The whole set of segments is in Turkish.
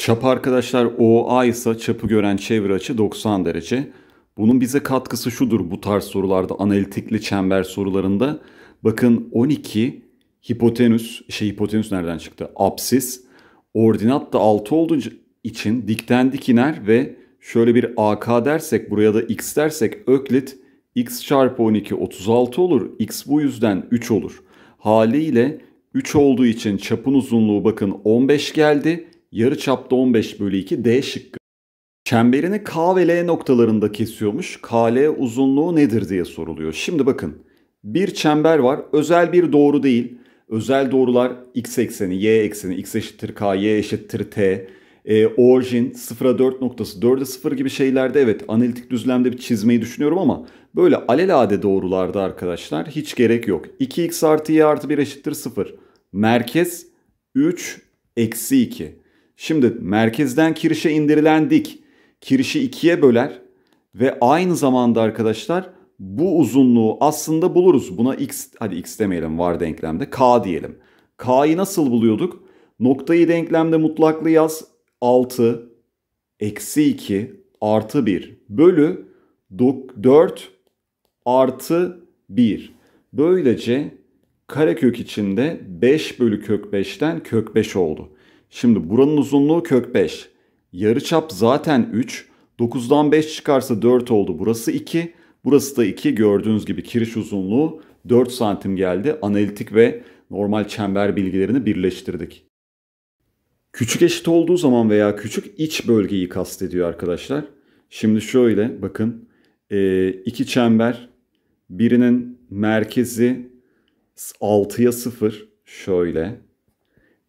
Çap arkadaşlar OA ise çapı gören çevre açı 90 derece. Bunun bize katkısı şudur bu tarz sorularda analitikli çember sorularında. Bakın 12 hipotenüs, şey hipotenüs nereden çıktı? Apsis. Ordinat da 6 olduğu için dikten dikiner ve şöyle bir AK dersek buraya da X dersek öklit X çarpı 12 36 olur. X bu yüzden 3 olur. Haliyle 3 olduğu için çapın uzunluğu bakın 15 geldi. Yarı çapta 15 bölü 2 D şıkkı. Çemberini K ve L noktalarında kesiyormuş. KL uzunluğu nedir diye soruluyor. Şimdi bakın. Bir çember var. Özel bir doğru değil. Özel doğrular x ekseni, y ekseni, x eşittir k, y eşittir t. E, orijin 0'a 4 noktası 4'e 0 gibi şeylerde evet analitik düzlemde bir çizmeyi düşünüyorum ama böyle alelade doğrularda arkadaşlar hiç gerek yok. 2x artı y artı 1 eşittir 0. Merkez 3 eksi 2. Şimdi merkezden kirişe indirilen dik kirişi ikiye böler ve aynı zamanda arkadaşlar bu uzunluğu aslında buluruz. Buna x hadi x demeyelim var denklemde k diyelim. K'yı nasıl buluyorduk? Noktayı denklemde mutlaklı yaz 6 eksi 2 artı 1 bölü 4 artı 1. Böylece karekök içinde 5 bölü kök 5'ten kök 5 oldu. Şimdi buranın uzunluğu kök 5. Yarıçap zaten 3. 9'dan 5 çıkarsa 4 oldu. Burası 2. Burası da 2. Gördüğünüz gibi kiriş uzunluğu 4 santim geldi. Analitik ve normal çember bilgilerini birleştirdik. Küçük eşit olduğu zaman veya küçük iç bölgeyi kastediyor arkadaşlar. Şimdi şöyle bakın. Ee, iki çember. Birinin merkezi 6'ya 0. Şöyle.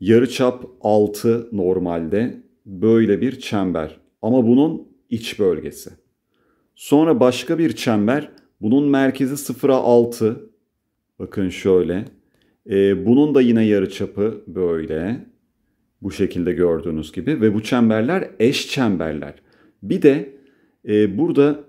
Yarıçap 6 normalde böyle bir çember ama bunun iç bölgesi. Sonra başka bir çember bunun merkezi 0'a 6. Bakın şöyle. Ee, bunun da yine yarıçapı böyle. Bu şekilde gördüğünüz gibi ve bu çemberler eş çemberler. Bir de e, burada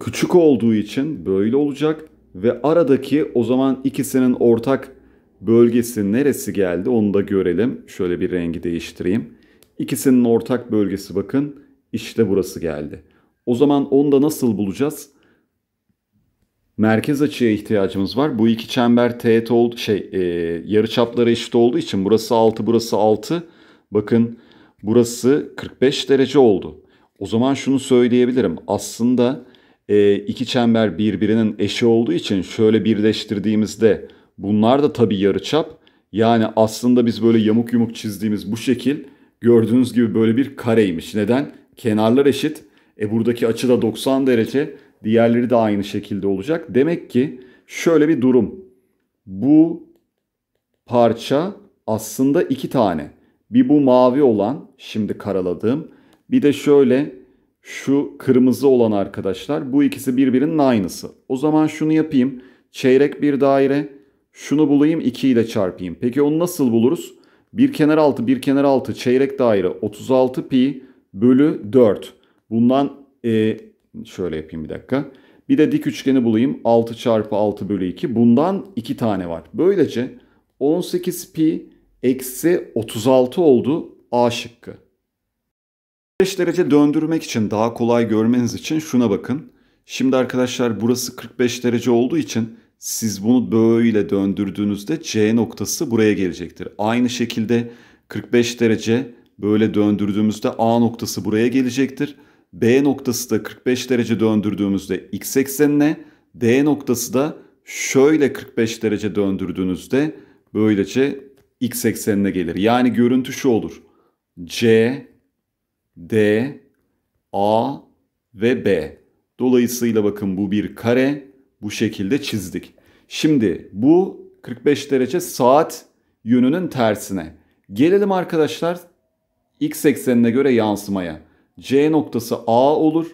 küçük olduğu için böyle olacak ve aradaki o zaman ikisinin ortak bölgesi neresi geldi onu da görelim. Şöyle bir rengi değiştireyim. İkisinin ortak bölgesi bakın işte burası geldi. O zaman onu da nasıl bulacağız? Merkez açıya ihtiyacımız var. Bu iki çember teğet oldu şey e, yarıçapları eşit olduğu için burası 6 burası 6. Bakın burası 45 derece oldu. O zaman şunu söyleyebilirim. Aslında e, iki çember birbirinin eşi olduğu için şöyle birleştirdiğimizde Bunlar da tabii yarıçap. Yani aslında biz böyle yamuk yumuk çizdiğimiz bu şekil gördüğünüz gibi böyle bir kareymiş. Neden? Kenarlar eşit. E buradaki açı da 90 derece. Diğerleri de aynı şekilde olacak. Demek ki şöyle bir durum. Bu parça aslında iki tane. Bir bu mavi olan şimdi karaladığım. Bir de şöyle şu kırmızı olan arkadaşlar. Bu ikisi birbirinin aynısı. O zaman şunu yapayım. Çeyrek bir daire şunu bulayım 2 ile çarpayım. Peki onu nasıl buluruz? Bir kenar altı bir kenar altı çeyrek daire 36 pi bölü 4. Bundan e, şöyle yapayım bir dakika. Bir de dik üçgeni bulayım 6 çarpı 6 bölü 2. Bundan 2 tane var. Böylece 18 pi eksi 36 oldu A şıkkı. 45 derece döndürmek için daha kolay görmeniz için şuna bakın. Şimdi arkadaşlar burası 45 derece olduğu için siz bunu böyle döndürdüğünüzde C noktası buraya gelecektir. Aynı şekilde 45 derece böyle döndürdüğümüzde A noktası buraya gelecektir. B noktası da 45 derece döndürdüğümüzde X eksenine, D noktası da şöyle 45 derece döndürdüğünüzde böylece X eksenine gelir. Yani görüntü şu olur. C, D, A ve B. Dolayısıyla bakın bu bir kare bu şekilde çizdik. Şimdi bu 45 derece saat yönünün tersine. Gelelim arkadaşlar x eksenine göre yansımaya. C noktası A olur.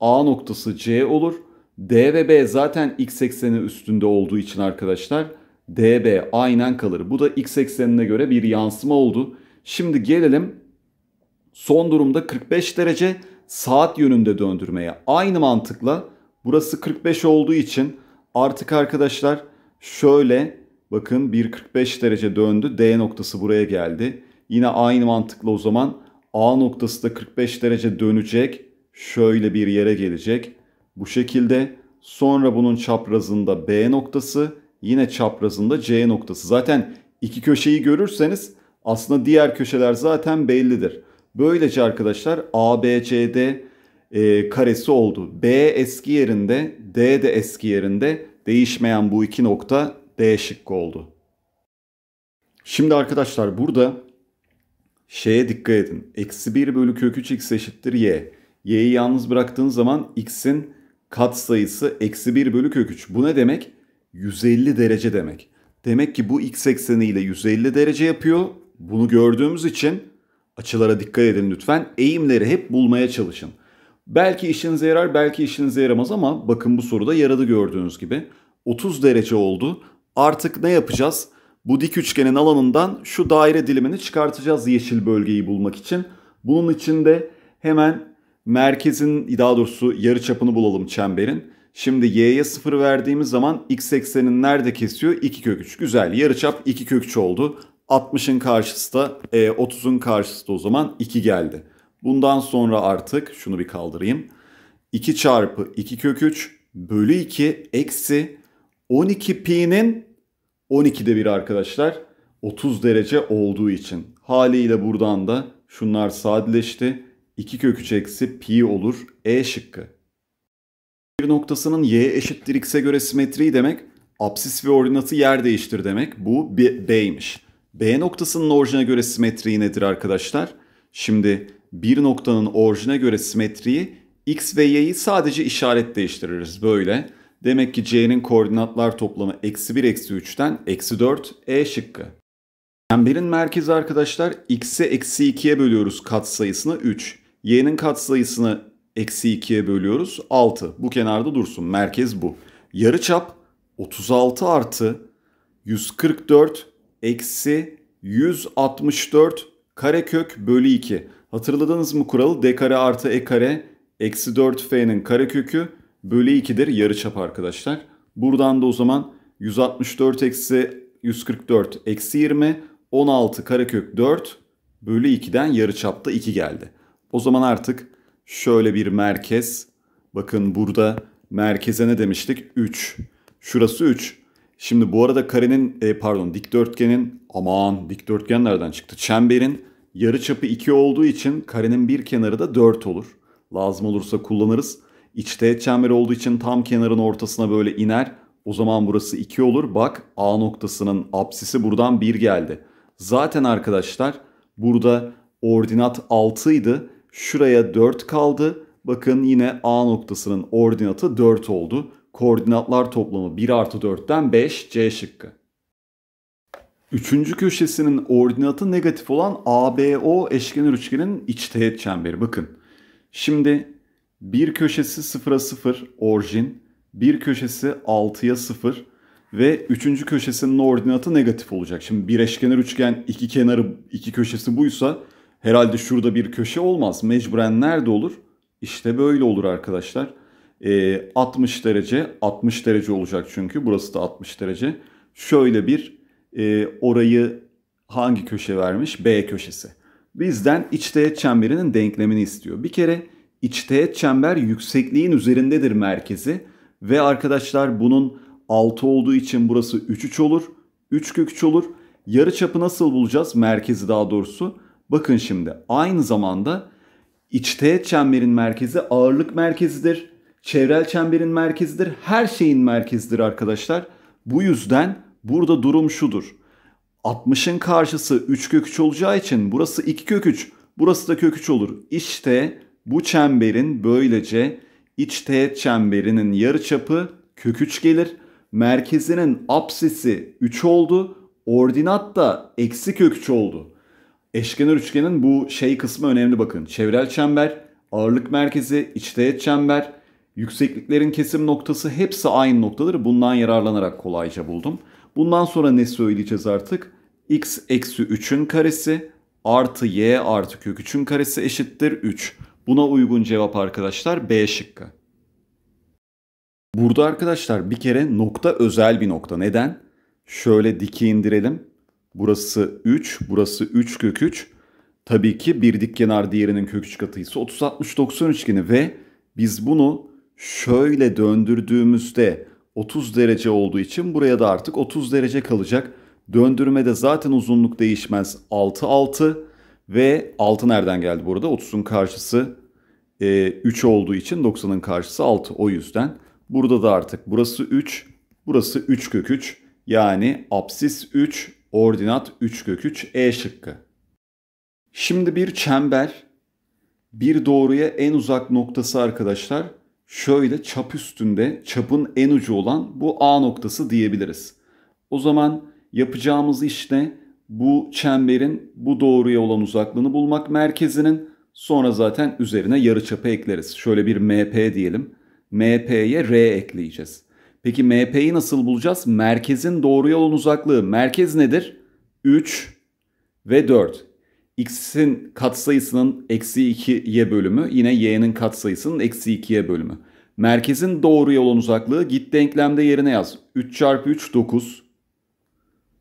A noktası C olur. D ve B zaten x ekseni üstünde olduğu için arkadaşlar DB aynen kalır. Bu da x eksenine göre bir yansıma oldu. Şimdi gelelim son durumda 45 derece saat yönünde döndürmeye. Aynı mantıkla Burası 45 olduğu için artık arkadaşlar şöyle bakın 1.45 derece döndü. D noktası buraya geldi. Yine aynı mantıkla o zaman A noktası da 45 derece dönecek. Şöyle bir yere gelecek. Bu şekilde sonra bunun çaprazında B noktası yine çaprazında C noktası. Zaten iki köşeyi görürseniz aslında diğer köşeler zaten bellidir. Böylece arkadaşlar A B C D e, karesi oldu. B eski yerinde, D de eski yerinde. Değişmeyen bu iki nokta D şıkkı oldu. Şimdi arkadaşlar burada şeye dikkat edin. Eksi 1 bölü kök 3 x eşittir y. y'yi yalnız bıraktığın zaman x'in kat sayısı eksi 1 bölü kök 3. Bu ne demek? 150 derece demek. Demek ki bu x ekseniyle 150 derece yapıyor. Bunu gördüğümüz için açılara dikkat edin lütfen. Eğimleri hep bulmaya çalışın. Belki işinize yarar, belki işinize yaramaz ama bakın bu soruda yaradı gördüğünüz gibi. 30 derece oldu. Artık ne yapacağız? Bu dik üçgenin alanından şu daire dilimini çıkartacağız yeşil bölgeyi bulmak için. Bunun için de hemen merkezin daha doğrusu yarı çapını bulalım çemberin. Şimdi y'ye 0 verdiğimiz zaman x eksenin nerede kesiyor? 2 kök 3. Güzel. Yarıçap 2 kök 3 oldu. 60'ın karşısı da 30'un e, karşısı da o zaman 2 geldi. Bundan sonra artık şunu bir kaldırayım. 2 çarpı 2 kök 3 bölü 2 eksi 12 pi'nin 12'de bir arkadaşlar 30 derece olduğu için. Haliyle buradan da şunlar sadeleşti. 2 kök 3 eksi pi olur E şıkkı. Bir noktasının y eşittir x'e göre simetriği demek absis ve ordinatı yer değiştir demek. Bu B'ymiş. B noktasının orijine göre simetriği nedir arkadaşlar? Şimdi bir noktanın orijine göre simetriyi x ve y'yi sadece işaret değiştiririz böyle. Demek ki c'nin koordinatlar toplamı eksi 1 eksi 3'ten eksi 4 e şıkkı. Çemberin merkezi arkadaşlar x'e eksi 2'ye bölüyoruz katsayısını 3. y'nin katsayısını eksi 2'ye bölüyoruz 6. Bu kenarda dursun merkez bu. Yarı çap 36 artı 144 eksi 164 karekök bölü 2. Hatırladınız mı kuralı? D kare artı E kare eksi 4F'nin karekökü bölü 2'dir yarıçap arkadaşlar. Buradan da o zaman 164 eksi 144 eksi 20 16 karekök 4 bölü 2'den yarıçapta 2 geldi. O zaman artık şöyle bir merkez. Bakın burada merkeze ne demiştik? 3. Şurası 3. Şimdi bu arada karenin e, pardon dikdörtgenin aman dikdörtgen nereden çıktı? Çemberin yarı çapı 2 olduğu için karenin bir kenarı da 4 olur. Lazım olursa kullanırız. İç teğet çember olduğu için tam kenarın ortasına böyle iner. O zaman burası 2 olur. Bak A noktasının apsisi buradan 1 geldi. Zaten arkadaşlar burada ordinat 6 idi. Şuraya 4 kaldı. Bakın yine A noktasının ordinatı 4 oldu. Koordinatlar toplamı 1 artı 4'ten 5 C şıkkı. Üçüncü köşesinin ordinatı negatif olan ABO eşkenar üçgenin iç teğet çemberi. Bakın şimdi bir köşesi 0'a 0 orijin, bir köşesi 6'ya 0 ve üçüncü köşesinin ordinatı negatif olacak. Şimdi bir eşkenar üçgen iki kenarı iki köşesi buysa herhalde şurada bir köşe olmaz. Mecburen nerede olur? İşte böyle olur arkadaşlar. Ee, 60 derece 60 derece olacak çünkü burası da 60 derece. Şöyle bir e, orayı hangi köşe vermiş? B köşesi. Bizden iç teğet çemberinin denklemini istiyor. Bir kere iç teğet çember yüksekliğin üzerindedir merkezi. Ve arkadaşlar bunun 6 olduğu için burası 3 3 olur. 3 kök 3 olur. Yarı çapı nasıl bulacağız? Merkezi daha doğrusu. Bakın şimdi aynı zamanda iç teğet çemberin merkezi ağırlık merkezidir. Çevrel çemberin merkezidir. Her şeyin merkezidir arkadaşlar. Bu yüzden Burada durum şudur. 60'ın karşısı 3 kök 3 olacağı için burası 2 kök 3. Burası da kök 3 olur. İşte bu çemberin böylece iç teğet çemberinin yarıçapı kök 3 gelir. Merkezinin apsisi 3 oldu. Ordinat da eksi kök 3 oldu. Eşkenar üçgenin bu şey kısmı önemli bakın. Çevrel çember, ağırlık merkezi, iç teğet çember, yüksekliklerin kesim noktası hepsi aynı noktadır. bundan yararlanarak kolayca buldum. Bundan sonra ne söyleyeceğiz artık? x eksi 3'ün karesi artı y artı kök 3'ün karesi eşittir 3. Buna uygun cevap arkadaşlar B şıkkı. Burada arkadaşlar bir kere nokta özel bir nokta. Neden? Şöyle diki indirelim. Burası 3, burası 3 kök 3. Tabii ki bir dik kenar diğerinin kök 3 katıysa 30 60 90 üçgeni ve biz bunu şöyle döndürdüğümüzde 30 derece olduğu için buraya da artık 30 derece kalacak. Döndürmede zaten uzunluk değişmez 6 6 ve 6 nereden geldi burada? 30'un karşısı e, 3 olduğu için 90'ın karşısı 6 o yüzden. Burada da artık burası 3 burası 3 kök 3 yani absis 3 ordinat 3 kök 3 E şıkkı. Şimdi bir çember bir doğruya en uzak noktası arkadaşlar şöyle çap üstünde çapın en ucu olan bu A noktası diyebiliriz. O zaman yapacağımız iş ne? Bu çemberin bu doğruya olan uzaklığını bulmak merkezinin sonra zaten üzerine yarıçapı ekleriz. Şöyle bir MP diyelim. MP'ye R ekleyeceğiz. Peki MP'yi nasıl bulacağız? Merkezin doğruya olan uzaklığı. Merkez nedir? 3 ve 4 x'in katsayısının eksi 2'ye bölümü yine y'nin katsayısının eksi 2'ye bölümü. Merkezin doğru yolun uzaklığı git denklemde yerine yaz. 3 çarpı 3 9.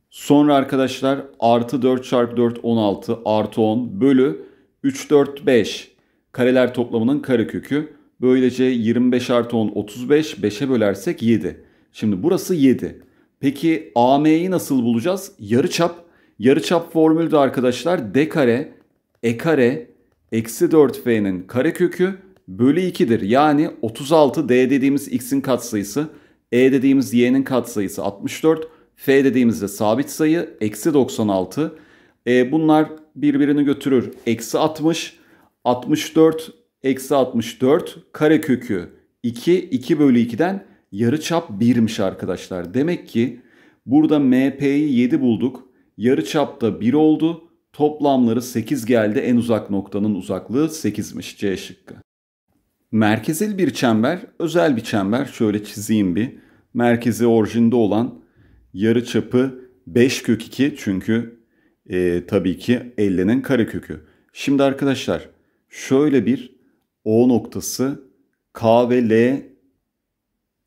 Sonra arkadaşlar artı 4 çarpı 4 16 artı 10 bölü 3 4 5 kareler toplamının karekökü. Böylece 25 artı 10 35 5'e bölersek 7. Şimdi burası 7. Peki AM'yi nasıl bulacağız? Yarıçap Yarıçap formülü de arkadaşlar d kare e kare eksi 4 fnin karekökü bölü 2'dir. Yani 36 d dediğimiz x'in katsayısı, e dediğimiz y'nin katsayısı 64, f dediğimizde sabit sayı eksi 96. E, bunlar birbirini götürür. Eksi 60, 64, eksi 64 karekökü 2, 2 bölü 2'den yarıçap 1'miş arkadaşlar. Demek ki burada MP'yi 7 bulduk. Yarı Yarıçapta 1 oldu. Toplamları 8 geldi. En uzak noktanın uzaklığı 8'miş C şıkkı. Merkezil bir çember, özel bir çember. Şöyle çizeyim bir. Merkezi orijinde olan yarı çapı 5 kök 2 çünkü e, tabii ki 50'nin kökü. Şimdi arkadaşlar şöyle bir O noktası K ve L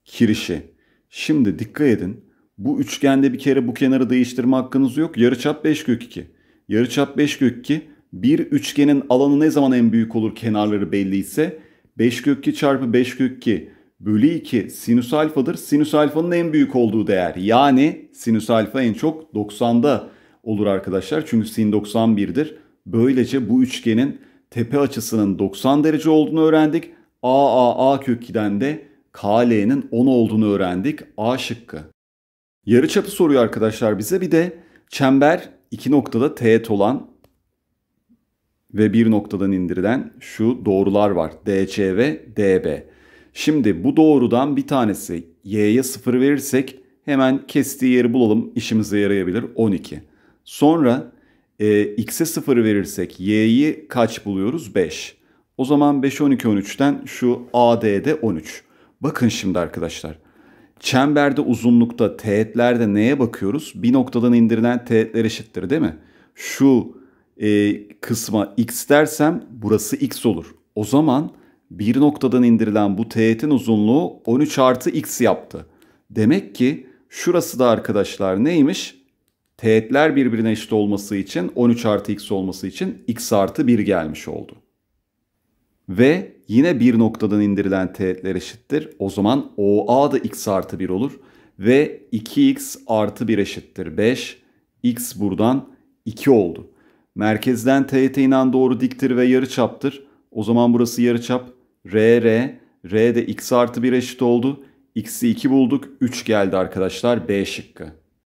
kirişi. Şimdi dikkat edin. Bu üçgende bir kere bu kenarı değiştirme hakkınız yok. Yarıçap 5 kök 2. Yarıçap 5 kök 2. Bir üçgenin alanı ne zaman en büyük olur kenarları belliyse 5 kök 2 çarpı 5 kök 2 bölü 2 sinüs alfadır. Sinüs alfanın en büyük olduğu değer. Yani sinüs alfa en çok 90'da olur arkadaşlar. Çünkü sin 91'dir. Böylece bu üçgenin tepe açısının 90 derece olduğunu öğrendik. AAA kök 2'den de KL'nin 10 olduğunu öğrendik. A şıkkı. Yarı çapı soruyor arkadaşlar bize. Bir de çember iki noktada teğet olan ve bir noktadan indirilen şu doğrular var. DC ve DB. Şimdi bu doğrudan bir tanesi y'ye sıfır verirsek hemen kestiği yeri bulalım. İşimize yarayabilir 12. Sonra e, x'e sıfır verirsek y'yi kaç buluyoruz? 5. O zaman 5, 12, 13'ten şu AD'de 13. Bakın şimdi arkadaşlar. Çemberde uzunlukta teğetlerde neye bakıyoruz? Bir noktadan indirilen teğetler eşittir değil mi? Şu e, kısma x dersem burası x olur. O zaman bir noktadan indirilen bu teğetin uzunluğu 13 artı x yaptı. Demek ki şurası da arkadaşlar neymiş? Teğetler birbirine eşit olması için 13 artı x olması için x artı 1 gelmiş oldu. Ve yine bir noktadan indirilen teğetler eşittir. O zaman OA da x artı 1 olur. Ve 2x artı 1 eşittir 5. x buradan 2 oldu. Merkezden teğete inen doğru diktir ve yarıçaptır. O zaman burası yarıçap çap. R, R. R de x artı 1 eşit oldu. x'i 2 bulduk. 3 geldi arkadaşlar. B şıkkı.